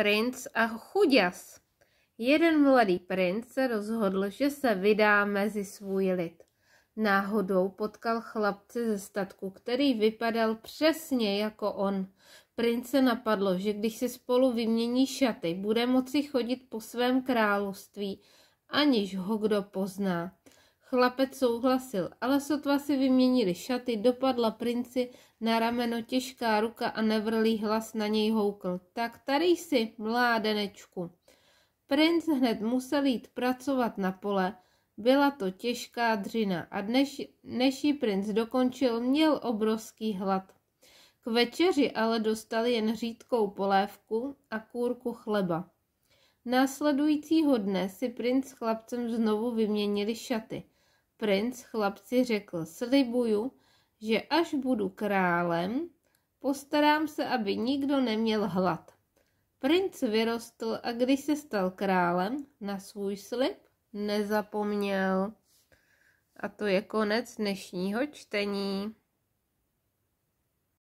princ a chuděs. Jeden mladý princ se rozhodl, že se vydá mezi svůj lid. Náhodou potkal chlapce ze statku, který vypadal přesně jako on. Prince napadlo, že když si spolu vymění šaty, bude moci chodit po svém království, aniž ho kdo pozná. Chlapec souhlasil, ale sotva si vyměnili šaty, dopadla princi na rameno těžká ruka a nevrlý hlas na něj houkl. Tak tady jsi, mládenečku. Princ hned musel jít pracovat na pole, byla to těžká dřina a dneš, než ji princ dokončil, měl obrovský hlad. K večeři ale dostal jen řídkou polévku a kůrku chleba. Následujícího dne si princ s chlapcem znovu vyměnili šaty – Princ chlapci řekl, slibuju, že až budu králem, postarám se, aby nikdo neměl hlad. Princ vyrostl a když se stal králem, na svůj slib nezapomněl. A to je konec dnešního čtení.